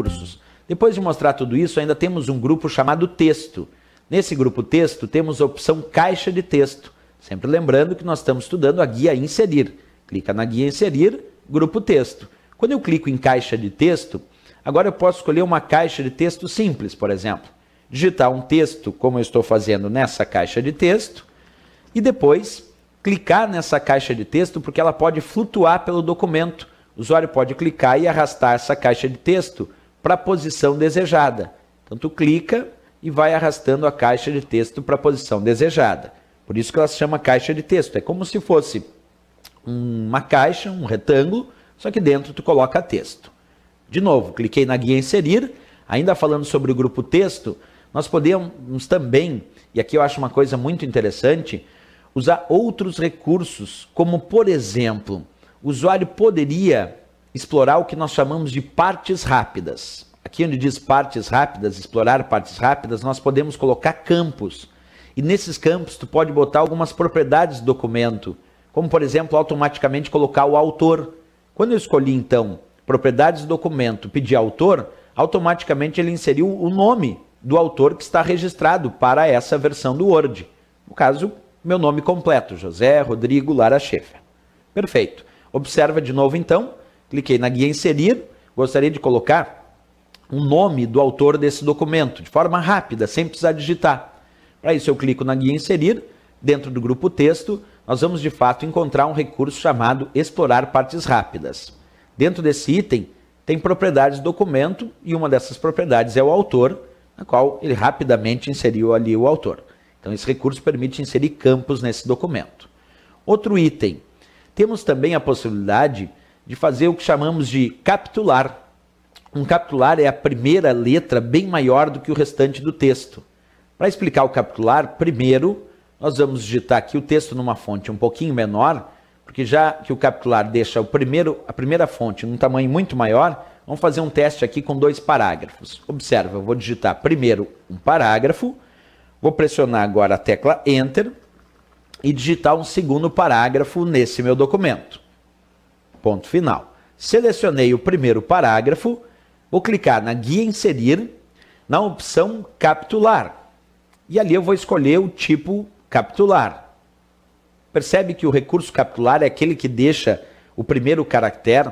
cursos. Depois de mostrar tudo isso, ainda temos um grupo chamado Texto. Nesse grupo Texto, temos a opção Caixa de Texto. Sempre lembrando que nós estamos estudando a guia Inserir. Clica na guia Inserir, grupo Texto. Quando eu clico em Caixa de Texto, agora eu posso escolher uma caixa de texto simples, por exemplo. Digitar um texto, como eu estou fazendo nessa caixa de texto, e depois clicar nessa caixa de texto, porque ela pode flutuar pelo documento. O usuário pode clicar e arrastar essa caixa de texto para a posição desejada. Então tu clica e vai arrastando a caixa de texto para a posição desejada. Por isso que ela se chama caixa de texto. É como se fosse uma caixa, um retângulo, só que dentro tu coloca texto. De novo, cliquei na guia inserir, ainda falando sobre o grupo texto, nós podemos também, e aqui eu acho uma coisa muito interessante, usar outros recursos, como por exemplo, o usuário poderia explorar o que nós chamamos de partes rápidas. Aqui onde diz partes rápidas, explorar partes rápidas, nós podemos colocar campos. E nesses campos tu pode botar algumas propriedades do documento, como por exemplo, automaticamente colocar o autor. Quando eu escolhi então propriedades do documento, pedir autor, automaticamente ele inseriu o nome do autor que está registrado para essa versão do Word. No caso, meu nome completo, José Rodrigo Lara Schaefer. Perfeito. Observa de novo então cliquei na guia inserir, gostaria de colocar o nome do autor desse documento, de forma rápida, sem precisar digitar. Para isso eu clico na guia inserir, dentro do grupo texto, nós vamos de fato encontrar um recurso chamado explorar partes rápidas. Dentro desse item tem propriedades do documento e uma dessas propriedades é o autor, na qual ele rapidamente inseriu ali o autor. Então esse recurso permite inserir campos nesse documento. Outro item, temos também a possibilidade de fazer o que chamamos de capitular. Um capitular é a primeira letra bem maior do que o restante do texto. Para explicar o capitular, primeiro nós vamos digitar aqui o texto numa fonte um pouquinho menor, porque já que o capitular deixa o primeiro, a primeira fonte num tamanho muito maior, vamos fazer um teste aqui com dois parágrafos. Observa, eu vou digitar primeiro um parágrafo, vou pressionar agora a tecla Enter e digitar um segundo parágrafo nesse meu documento. Ponto final. Selecionei o primeiro parágrafo, vou clicar na guia inserir, na opção capitular. E ali eu vou escolher o tipo capitular. Percebe que o recurso capitular é aquele que deixa o primeiro caractere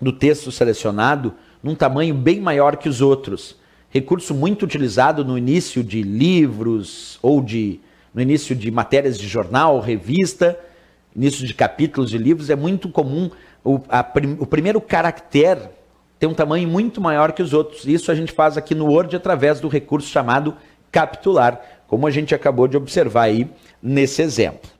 do texto selecionado num tamanho bem maior que os outros. Recurso muito utilizado no início de livros ou de no início de matérias de jornal, revista, início de capítulos de livros, é muito comum o, prim, o primeiro caractere ter um tamanho muito maior que os outros. Isso a gente faz aqui no Word através do recurso chamado capitular, como a gente acabou de observar aí nesse exemplo.